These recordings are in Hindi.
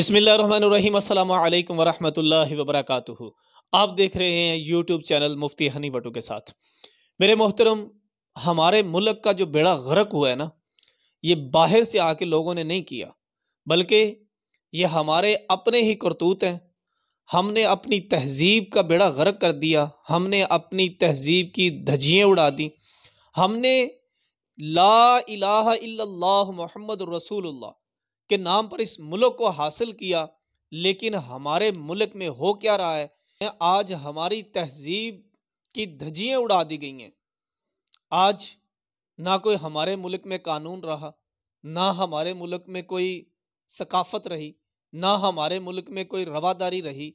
बसमिलीम अल्लाम वरहमल आप देख रहे हैं यूट्यूब चैनल मुफ्ती हनी भटू के साथ मेरे मोहतरम हमारे मुल्क का जो बेड़ा गर्क हुआ है ना ये बाहर से आके लोगों ने नहीं किया बल्कि ये हमारे अपने ही करतूत हैं हमने अपनी तहजीब का बेड़ा गर्क कर दिया हमने अपनी तहजीब की धजियाँ उड़ा दी हमने ला इलाहा इल्लल्लाह मोहम्मद रसूलुल्लाह के नाम पर इस मुल्क को हासिल किया लेकिन हमारे मुल्क में हो क्या रहा है आज हमारी तहजीब की धजियाँ उड़ा दी गई हैं आज ना कोई हमारे मुल्क में कानून रहा ना हमारे मुल्क में कोई सकाफत रही ना हमारे मुल्क में कोई रवादारी रही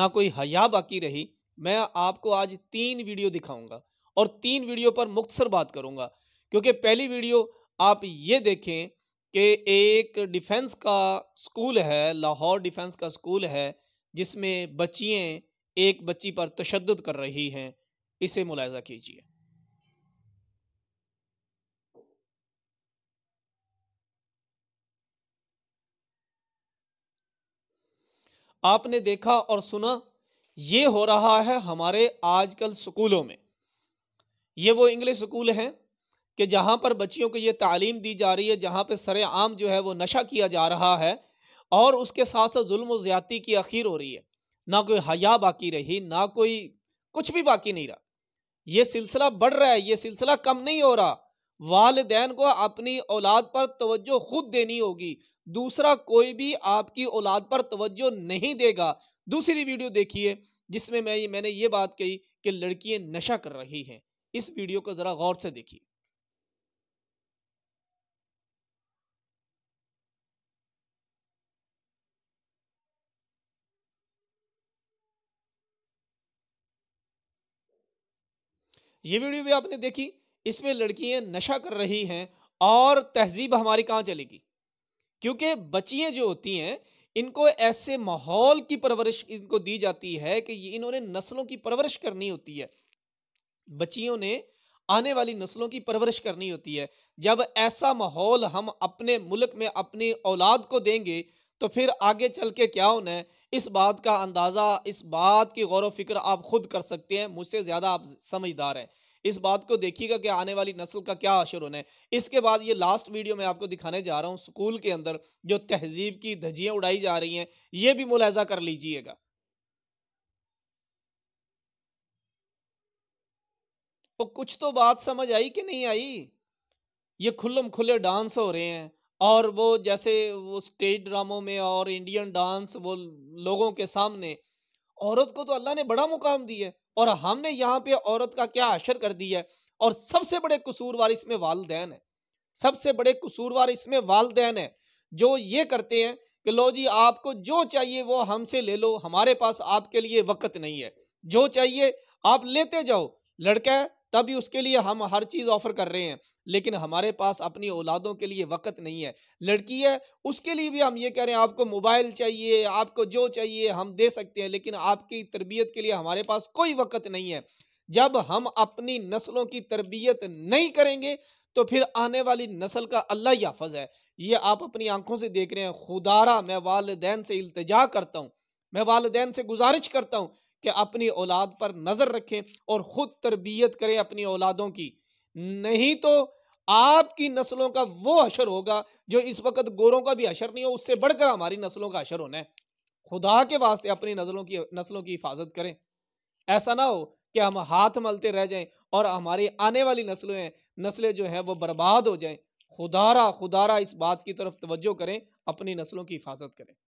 ना कोई हया बाकी रही मैं आपको आज तीन वीडियो दिखाऊंगा और तीन वीडियो पर मुख्तर बात करूंगा क्योंकि पहली वीडियो आप ये देखें कि एक डिफेंस का स्कूल है लाहौर डिफेंस का स्कूल है जिसमें बच्चियाँ एक बच्ची पर तशद कर रही हैं इसे मुलायजा कीजिए आपने देखा और सुना ये हो रहा है हमारे आजकल स्कूलों में ये वो इंग्लिश स्कूल हैं कि जहाँ पर बच्चियों को ये तालीम दी जा रही है जहाँ पर सरेआम जो है वो नशा किया जा रहा है और उसके साथ साथ जुल्म ज़्यादती की अखीर हो रही है ना कोई हया बाकी रही ना कोई कुछ भी बाकी नहीं रहा ये सिलसिला बढ़ रहा है ये सिलसिला कम नहीं हो रहा वालदेन को अपनी औलाद पर तवज्जो खुद देनी होगी दूसरा कोई भी आपकी औलाद पर तवज्जो नहीं देगा दूसरी वीडियो देखिए जिसमें मैं मैंने ये बात कही कि लड़कियां नशा कर रही हैं इस वीडियो को ज़रा गौर से देखिए ये वीडियो भी आपने देखी इसमें लड़कियां नशा कर रही हैं और तहजीब हमारी कहाँ चलेगी क्योंकि बच्चियाँ जो होती हैं इनको ऐसे माहौल की परवरिश इनको दी जाती है कि इन्होंने नस्लों की परवरिश करनी होती है बच्चियों ने आने वाली नस्लों की परवरिश करनी होती है जब ऐसा माहौल हम अपने मुल्क में अपनी औलाद को देंगे तो फिर आगे चल के क्या होना है इस बात का अंदाज़ा इस बात की गौर फिक्र आप ख़ुद कर सकते हैं मुझसे ज़्यादा आप समझदार हैं इस बात को देखिएगा कि आने वाली नस्ल का क्या असर होना है इसके बाद ये लास्ट वीडियो मैं आपको दिखाने जा रहा हूँ स्कूल के अंदर जो तहजीब की धजियाँ उड़ाई जा रही हैं ये भी मुलायजा कर लीजिएगा तो कुछ तो बात समझ आई कि नहीं आई ये खुल्लम खुले डांस हो रहे हैं और वो जैसे वो स्टेज ड्रामों में और इंडियन डांस वो लोगों के सामने औरत को तो अल्लाह ने बड़ा मुकाम दिया है और हमने यहाँ पे औरत का क्या अशर कर दिया है और सबसे बड़े कसूरवार इसमें वालदेन है सबसे बड़े कसूरवार इसमें वालदेन है जो ये करते हैं कि लो जी आपको जो चाहिए वो हमसे ले लो हमारे पास आपके लिए वक्त नहीं है जो चाहिए आप लेते जाओ लड़का तभी उसके लिए हम हर चीज़ ऑफ़र कर रहे हैं लेकिन हमारे पास अपनी औलादों के लिए वक्त नहीं है लड़की है उसके लिए भी हम ये कह रहे हैं आपको मोबाइल चाहिए आपको जो चाहिए हम दे सकते हैं लेकिन आपकी तरबियत के लिए हमारे पास कोई वक्त नहीं है जब हम अपनी नस्लों की तरबियत नहीं करेंगे तो फिर आने वाली नस्ल का अल्लाह हाफज है ये आप अपनी आंखों से देख रहे हैं खुदारा मैं वालदेन से इल्तजा करता हूँ मैं वालदेन से गुजारिश करता हूँ कि अपनी औलाद पर नज़र रखें और ख़ुद तरबियत करें अपनी औलादों की नहीं तो आपकी नस्लों का वो अशर होगा जो इस वक्त गोरों का भी अशर नहीं हो उससे बढ़कर हमारी नस्लों का अशर होना है खुदा के वास्ते अपनी नस्लों की नस्लों की हिफाजत करें ऐसा ना हो कि हम हाथ मलते रह जाएं और हमारी आने वाली नस्लें हैं नस्लें जो हैं वो बर्बाद हो जाएं खुदारा खुदारा इस बात की तरफ तवज्जो करें अपनी नस्लों की हिफाजत करें